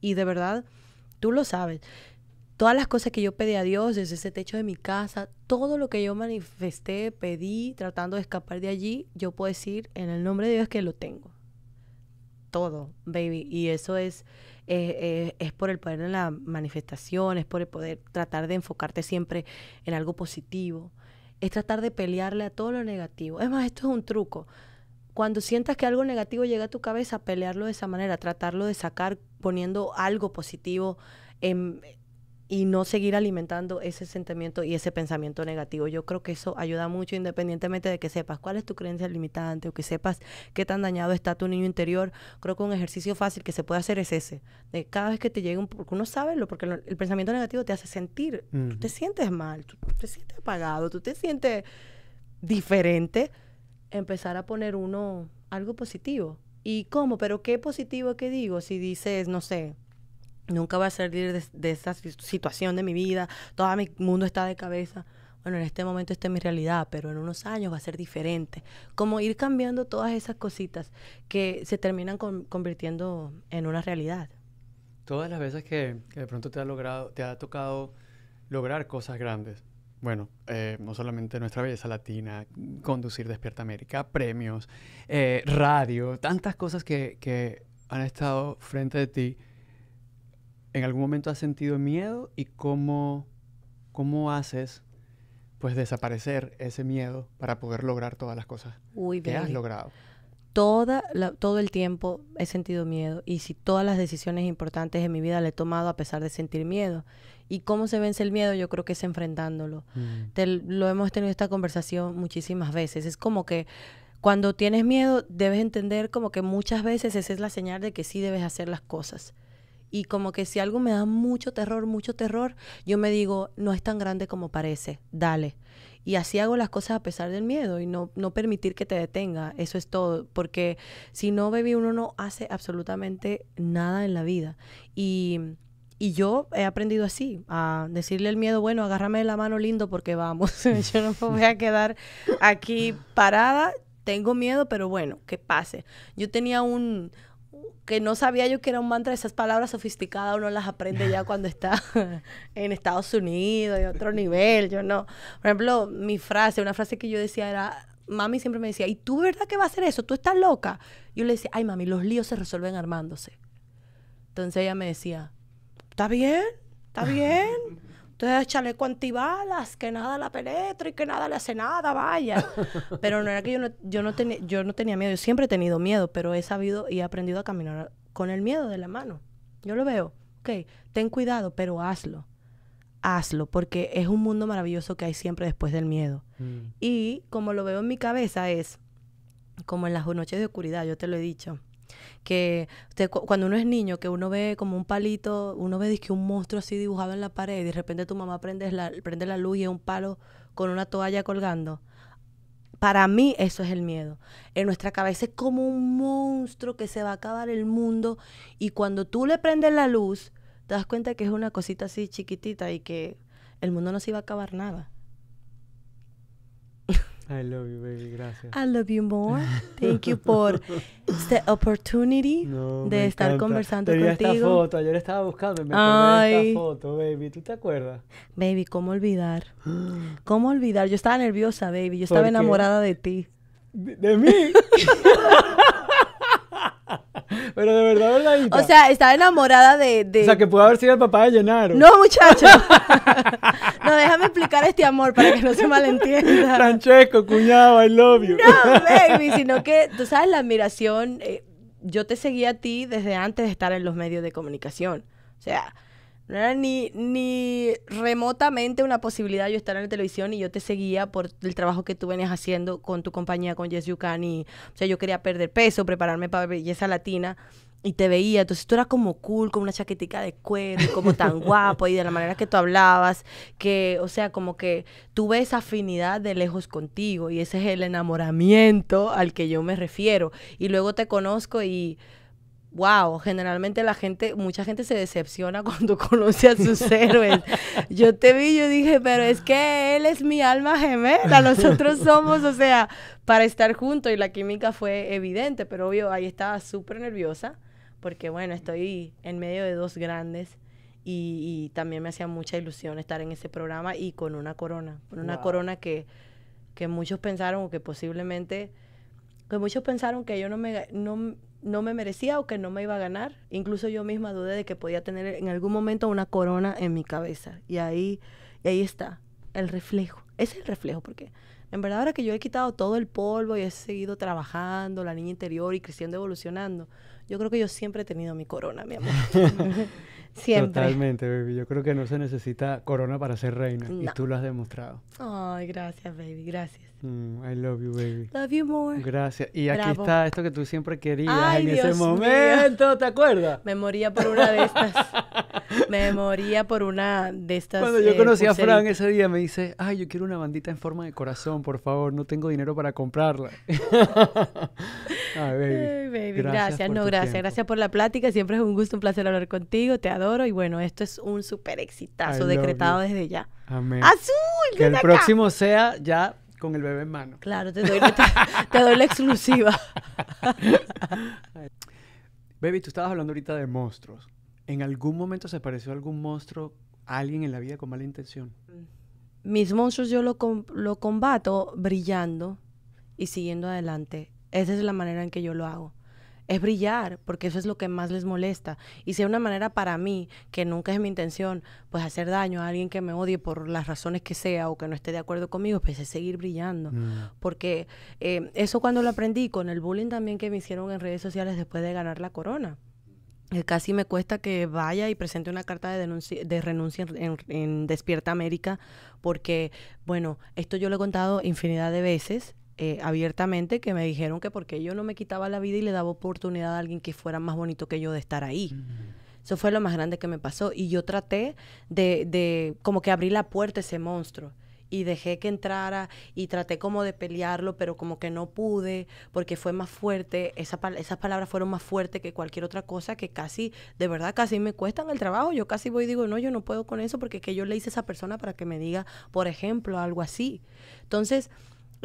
Y de verdad, tú lo sabes todas las cosas que yo pedí a Dios, desde ese techo de mi casa, todo lo que yo manifesté, pedí, tratando de escapar de allí, yo puedo decir en el nombre de Dios que lo tengo. Todo, baby. Y eso es, eh, eh, es por el poder en la manifestación, es por el poder tratar de enfocarte siempre en algo positivo, es tratar de pelearle a todo lo negativo. Es más, esto es un truco. Cuando sientas que algo negativo llega a tu cabeza, pelearlo de esa manera, tratarlo de sacar poniendo algo positivo en y no seguir alimentando ese sentimiento y ese pensamiento negativo. Yo creo que eso ayuda mucho independientemente de que sepas cuál es tu creencia limitante o que sepas qué tan dañado está tu niño interior. Creo que un ejercicio fácil que se puede hacer es ese. cada vez que te llegue un... Porque uno sabe lo, porque el pensamiento negativo te hace sentir. Tú te sientes mal, tú te sientes apagado, tú te sientes diferente. Empezar a poner uno algo positivo. ¿Y cómo? ¿Pero qué positivo que digo? Si dices, no sé, nunca voy a salir de, esa situación de mi vida, todo mi mundo está de cabeza. Bueno, en este momento está es mi realidad, pero en unos años va a ser diferente. Como ir cambiando todas esas cositas que se terminan convirtiendo en una realidad. Todas las veces que, de pronto te ha logrado, te ha tocado lograr cosas grandes. Bueno, eh, no solamente nuestra belleza latina, conducir Despierta América, premios, eh, radio, tantas cosas que, que han estado frente de ti en algún momento has sentido miedo y cómo, cómo haces pues desaparecer ese miedo para poder lograr todas las cosas que has logrado. Toda todo el tiempo he sentido miedo y si todas las decisiones importantes en mi vida le he tomado a pesar de sentir miedo. ¿Y cómo se vence el miedo? Yo creo que es enfrentándolo. Mm. lo hemos tenido esta conversación muchísimas veces. Es como que cuando tienes miedo debes entender como que muchas veces esa es la señal de que sí debes hacer las cosas y como que si algo me da mucho terror, mucho terror, yo me digo, no es tan grande como parece, dale. Y así hago las cosas a pesar del miedo y no, no permitir que te detenga, eso es todo, porque si no, baby, uno no hace absolutamente nada en la vida. Y yo he aprendido así, a decirle el miedo, bueno, agárrame la mano lindo porque vamos, yo no me voy a quedar aquí parada, tengo miedo, pero bueno, que pase. Yo tenía un, que no sabía yo que era un mantra, esas palabras sofisticadas uno las aprende ya cuando está en Estados Unidos y otro nivel, yo no. Por ejemplo, mi frase, una frase que yo decía era, mami siempre me decía, ¿y tú verdad que va a hacer eso? ¿Tú estás loca? Yo le decía, ay mami, los líos se resuelven armándose. Entonces ella me decía, ¿está bien? ¿Está bien? Entonces, chaleco antibalas, que nada la penetra y que nada le hace nada, vaya. Pero no era que yo no, yo no, tenía, yo no tenía miedo, yo siempre he tenido miedo, pero he sabido y he aprendido a caminar con el miedo de la mano. Yo lo veo, ok, ten cuidado, pero hazlo. Hazlo, porque es un mundo maravilloso que hay siempre después del miedo. Mm. Y como lo veo en mi cabeza es, como en las noches de oscuridad, yo te lo he dicho, que cuando uno es niño, que uno ve como un palito, uno ve que un monstruo así dibujado en la pared y de repente tu mamá prende la, prende la luz y es un palo con una toalla colgando. Para mí eso es el miedo. En nuestra cabeza es como un monstruo que se va a acabar el mundo y cuando tú le prendes la luz, te das cuenta que es una cosita así chiquitita y que el mundo no se iba a acabar nada. I love you, baby. Gracias. I love you more. Thank you for the este opportunity de estar conversando contigo. esta foto. Ayer estaba buscando y esta foto, baby. ¿Tú te acuerdas? Baby, ¿cómo olvidar? ¿Cómo olvidar? Yo estaba nerviosa, baby. Yo estaba enamorada de ti. de mí? Pero de verdad, O sea, estaba enamorada de, de, O sea, que pudo haber sido el papá de Llenaro. No, muchacho. no, déjame explicar este amor para que no se malentienda. Francesco, cuñado, I love you. No, baby, sino que tú sabes la admiración. Eh, yo te seguía a ti desde antes de estar en los medios de comunicación. O sea, no era ni, ni remotamente una posibilidad yo estar en la televisión y yo te seguía por el trabajo que tú venías haciendo con tu compañía, con Yes You Y, o sea, yo quería perder peso, prepararme para belleza latina y te veía. Entonces tú eras como cool, con una chaquetica de cuero, como tan guapo y de la manera que tú hablabas, que, o sea, como que tuve esa afinidad de lejos contigo y ese es el enamoramiento al que yo me refiero. Y luego te conozco y wow, generalmente la gente, mucha gente se decepciona cuando conoce a sus héroes. Yo te vi, yo dije, pero es que él es mi alma gemela, nosotros somos, o sea, para estar juntos y la química fue evidente, pero obvio, ahí estaba súper nerviosa, porque bueno, estoy en medio de dos grandes. Y, también me hacía mucha ilusión estar en ese programa y con una corona, con una corona que, que muchos pensaron que posiblemente muchos pensaron que yo no me, no, me merecía o que no me iba a ganar. Incluso yo misma dudé de que podía tener en algún momento una corona en mi cabeza. Y ahí, ahí está, el reflejo. es el reflejo, porque en verdad ahora que yo he quitado todo el polvo y he seguido trabajando, la niña interior y creciendo, evolucionando, yo creo que yo siempre he tenido mi corona, mi amor. siempre. Totalmente, baby. Yo creo que no se necesita corona para ser reina. Y tú lo has demostrado. Ay, gracias, baby. Gracias. Mm, I love you, baby. Love you more. Gracias. Y aquí está esto que tú siempre querías en ese momento, ¿te acuerdas? Me moría por una de estas. me moría por una de estas. Cuando yo eh, conocí a Fran ese día, me dice: Ay, yo quiero una bandita en forma de corazón, por favor, no tengo dinero para comprarla. Ay, baby. baby. Gracias, no, gracias. Gracias por la plática. Siempre es un gusto, un placer hablar contigo. Te adoro. Y bueno, esto es un súper exitazo decretado desde ya. Amén. ¡Azul! Que el próximo sea ya con el bebé en mano. Claro, te doy, la, exclusiva. Baby, tú estabas hablando ahorita de monstruos. ¿En algún momento se pareció algún monstruo alguien en la vida con mala intención? Mis monstruos yo lo, lo combato brillando y siguiendo adelante. Esa es la manera en que yo lo hago es brillar, porque eso es lo que más les molesta. Y sea una manera para mí, que nunca es mi intención, pues hacer daño a alguien que me odie por las razones que sea o que no esté de acuerdo conmigo, pues es seguir brillando. Mm. Porque eh, eso cuando lo aprendí con el bullying también que me hicieron en redes sociales después de ganar la corona. Eh, casi me cuesta que vaya y presente una carta de, denuncia, de renuncia en Despierta América, porque, bueno, esto yo lo he contado infinidad de veces, eh, abiertamente que me dijeron que porque yo no me quitaba la vida y le daba oportunidad a alguien que fuera más bonito que yo de estar ahí. Eso fue lo más grande que me pasó. Y yo traté de, de como que abrir la puerta a ese monstruo y dejé que entrara y traté como de pelearlo, pero como que no pude porque fue más fuerte, Esa, esas palabras fueron más fuertes que cualquier otra cosa que casi, de verdad, casi me cuestan el trabajo. Yo casi voy y digo, no, yo no puedo con eso porque que yo le hice a esa persona para que me diga, por ejemplo, algo así. Entonces,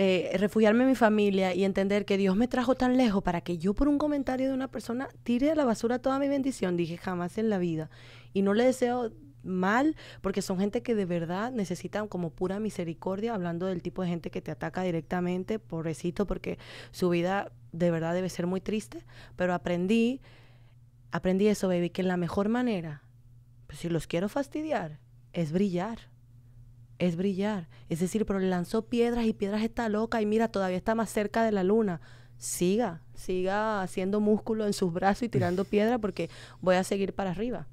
eh, refugiarme en mi familia y entender que Dios me trajo tan lejos para que yo por un comentario de una persona tire a la basura toda mi bendición, dije jamás en la vida. Y no le deseo mal, porque son gente que de verdad necesitan como pura misericordia, hablando del tipo de gente que te ataca directamente, pobrecito, porque su vida de verdad debe ser muy triste, pero aprendí, aprendí eso, baby, que la mejor manera, pues, si los quiero fastidiar, es brillar es brillar. Es decir, pero le lanzó piedras y piedras está loca y mira, todavía está más cerca de la luna. Siga, siga haciendo músculo en sus brazos y tirando piedra porque voy a seguir para arriba.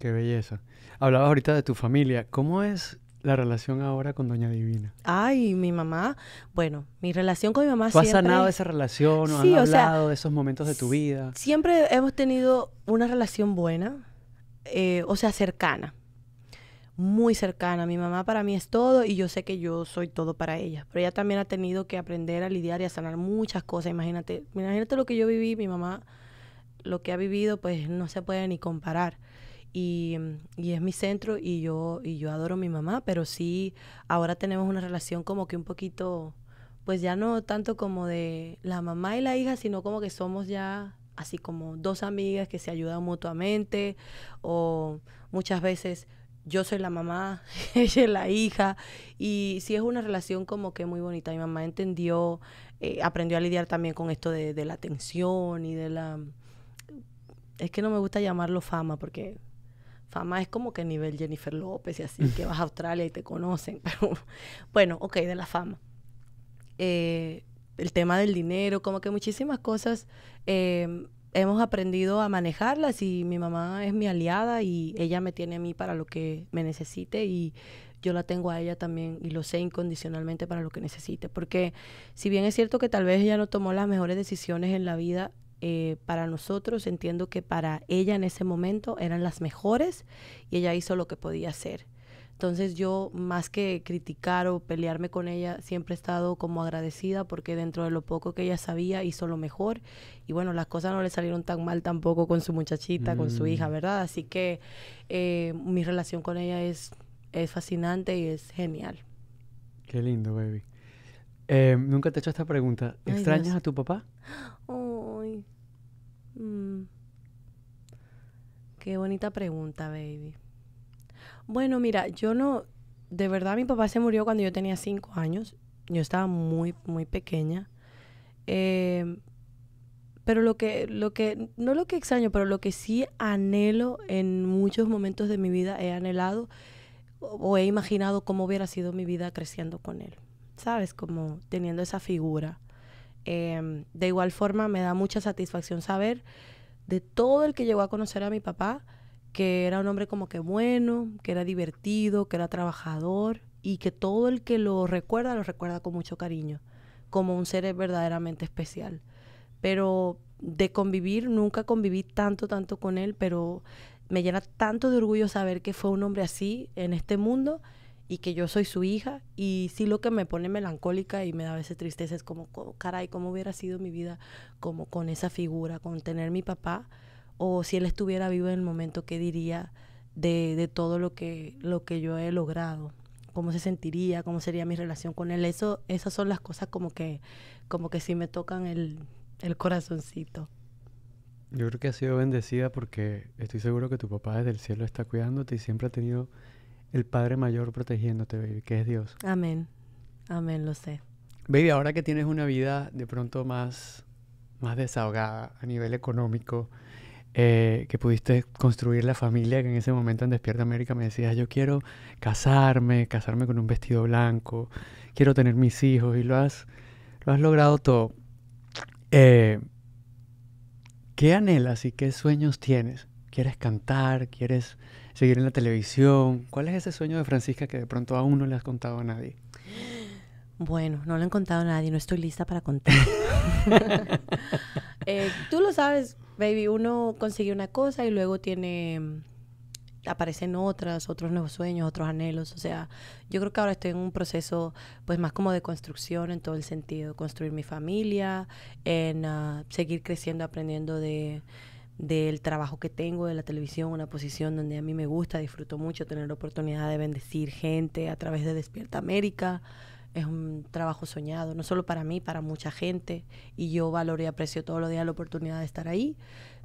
Qué belleza. Hablabas ahorita de tu familia. ¿Cómo es la relación ahora con Doña Divina? Ay, mi mamá. Bueno, mi relación con mi mamá ¿Tú has sanado esa relación o hablado de esos momentos de tu vida? Siempre hemos tenido una relación buena, eh, o sea, cercana muy cercana. Mi mamá para mí es todo y yo sé que yo soy todo para ella. Pero ella también ha tenido que aprender a lidiar y a sanar muchas cosas. Imagínate, imagínate lo que yo viví, mi mamá, lo que ha vivido, pues no se puede ni comparar. Y, es mi centro y yo, y yo adoro a mi mamá, pero sí, ahora tenemos una relación como que un poquito, pues ya no tanto como de la mamá y la hija, sino como que somos ya así como dos amigas que se ayudan mutuamente o muchas veces yo soy la mamá, ella es la hija, y sí es una relación como que muy bonita. Mi mamá entendió, eh, aprendió a lidiar también con esto de, la tensión y de la... Es que no me gusta llamarlo fama, porque fama es como que nivel Jennifer López y así, mm. que vas a Australia y te conocen, pero bueno, ok, de la fama. Eh, el tema del dinero, como que muchísimas cosas eh, hemos aprendido a manejarlas y mi mamá es mi aliada y ella me tiene a mí para lo que me necesite y yo la tengo a ella también y lo sé incondicionalmente para lo que necesite. Porque si bien es cierto que tal vez ella no tomó las mejores decisiones en la vida, eh, para nosotros entiendo que para ella en ese momento eran las mejores y ella hizo lo que podía hacer. Entonces yo, más que criticar o pelearme con ella, siempre he estado como agradecida porque dentro de lo poco que ella sabía hizo lo mejor. Y bueno, las cosas no le salieron tan mal tampoco con su muchachita, con su hija, mm. ¿verdad? Así que eh, mi relación con ella es, es fascinante y es genial. Qué lindo, baby. Eh, nunca te he hecho esta pregunta. ¿Extrañas a tu papá? Mm. Qué bonita pregunta, baby. Bueno, mira, yo no, de verdad mi papá se murió cuando yo tenía cinco años. Yo estaba muy, muy pequeña. Em, pero lo que, lo que, no lo que extraño, pero lo que sí anhelo en muchos momentos de mi vida, he anhelado o, he imaginado cómo hubiera sido mi vida creciendo con él. ¿Sabes? Como teniendo esa figura. Em, de igual forma, me da mucha satisfacción saber de todo el que llegó a conocer a mi papá, que era un hombre como que bueno, que era divertido, que era trabajador y que todo el que lo recuerda lo recuerda con mucho cariño, como un ser verdaderamente especial. Pero de convivir, nunca conviví tanto, tanto con él, pero me llena tanto de orgullo saber que fue un hombre así en este mundo y que yo soy su hija. Y sí lo que me pone melancólica y me da a veces tristeza es como, caray, ¿cómo hubiera sido mi vida como con esa figura, con tener mi papá? o si él estuviera vivo en el momento, qué diría de, todo lo que, lo que yo he logrado, cómo se sentiría, cómo sería mi relación con él. Eso, esas son las cosas como que, como que sí me tocan el, el corazoncito. Yo creo que has sido bendecida porque estoy seguro que tu papá desde el cielo está cuidándote y siempre ha tenido el Padre Mayor protegiéndote, que es Dios. Amén, amén, lo sé. Baby, ahora que tienes una vida de pronto más, más desahogada a nivel económico, eh, que pudiste construir la familia que en ese momento en Despierta América me decías, yo quiero casarme, casarme con un vestido blanco, quiero tener mis hijos y lo has, lo has logrado todo. Eh, ¿Qué anhelas y qué sueños tienes? ¿Quieres cantar? ¿Quieres seguir en la televisión? ¿Cuál es ese sueño de Francisca que de pronto aún no le has contado a nadie? Bueno, no le han contado a nadie, no estoy lista para contar. Eh, tú lo sabes Baby, uno consigue una cosa y luego tiene mm, aparecen otras, otros nuevos sueños, otros anhelos. O sea, yo creo que ahora estoy en un proceso pues más como de construcción en todo el sentido, construir mi familia, en ah, seguir creciendo, aprendiendo de del trabajo que tengo, de la televisión, una posición donde a mí me gusta, disfruto mucho tener la oportunidad de bendecir gente a través de Despierta América es un trabajo soñado, no solo para mí, para mucha gente, y yo valoro y aprecio todos los días la oportunidad de estar ahí,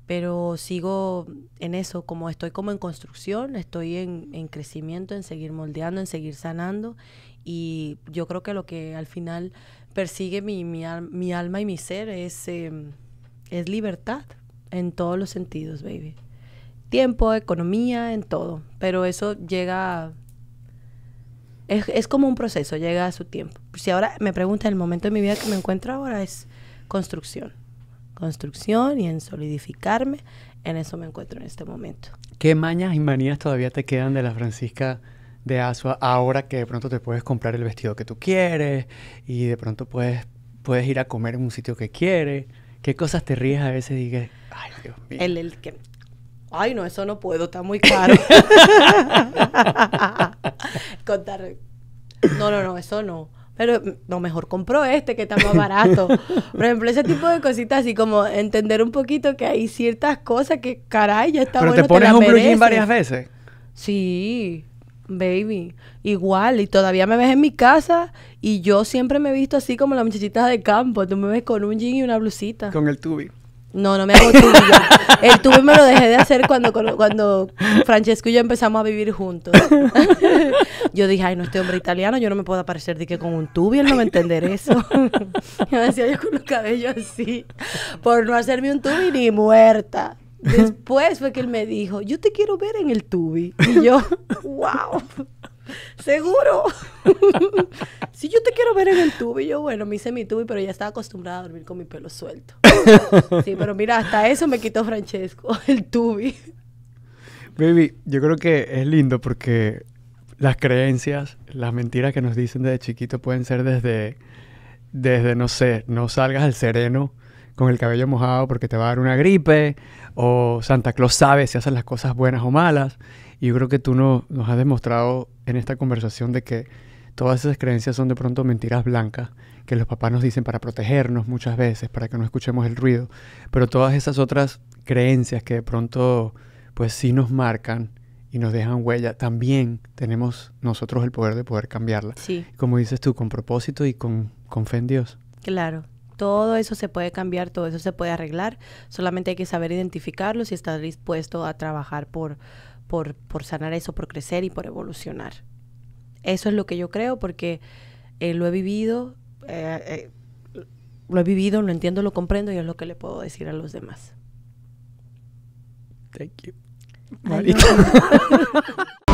pero sigo en eso, como estoy como en construcción, estoy en, crecimiento, en seguir moldeando, en seguir sanando, y yo creo que lo que al final persigue mi, mi, alma y mi ser es, em, es libertad en todos los sentidos, baby. Tiempo, economía, en todo, pero eso llega es, como un proceso, llega a su tiempo. Pues, si ahora me preguntan el momento de mi vida que me encuentro ahora es construcción. Construcción y en solidificarme, en eso me encuentro en este momento. ¿Qué mañas y manías todavía te quedan de la Francisca de Asua ahora que de pronto te puedes comprar el vestido que tú quieres y de pronto puedes, puedes ir a comer en un sitio que quieres? ¿Qué cosas te ríes a veces y dices, ay, Dios mío? El, el que, ay, no, eso no puedo, está muy caro. contar. No, no, no, eso no. Pero no, mejor compro este que está más barato. Por ejemplo, ese tipo de cositas, así como entender un poquito que hay ciertas cosas que, caray, ya está bueno. te pones un jean varias veces. Sí, baby. Igual, y todavía me ves en mi casa y yo siempre me he visto así como la muchachita de campo. Tú me ves con un jean y una blusita. Con el tubi. No, no me hago tubi. El tubi me lo dejé de hacer cuando, cuando Francesco y yo empezamos a vivir juntos. yo dije, ay, no, este hombre italiano, yo no me puedo aparecer de que con un tubi, él no va a entender eso. me decía yo con los cabellos así, por no hacerme un tubi ni muerta. Después fue que él me dijo, yo te quiero ver en el tubi. Y yo, wow. seguro. si yo te quiero ver en el tubi, yo, bueno, me hice mi tubi, pero ya estaba acostumbrada a dormir con mi pelo suelto. sí, pero mira, hasta eso me quitó Francesco, el tubi. Baby, yo creo que es lindo porque las creencias, las mentiras que nos dicen desde chiquito pueden ser desde, desde no sé, no salgas al sereno con el cabello mojado porque te va a dar una gripe, o Santa Claus sabe si haces las cosas buenas o malas. Y yo creo que tú no, nos has demostrado en esta conversación de que todas esas creencias son de pronto mentiras blancas que los papás nos dicen para protegernos muchas veces, para que no escuchemos el ruido. Pero todas esas otras creencias que de pronto pues sí nos marcan y nos dejan huella, también tenemos nosotros el poder de poder cambiarlas. Sí. Como dices tú, con propósito y con, con fe en Dios. Claro. Todo eso se puede cambiar, todo eso se puede arreglar. Solamente hay que saber identificarlo y estar dispuesto a trabajar por, por, sanar eso, por crecer y por evolucionar. Eso es lo que yo creo porque eh, lo he vivido, eh, eh, lo he vivido, lo entiendo, lo comprendo y es lo que le puedo decir a los demás. Thank you.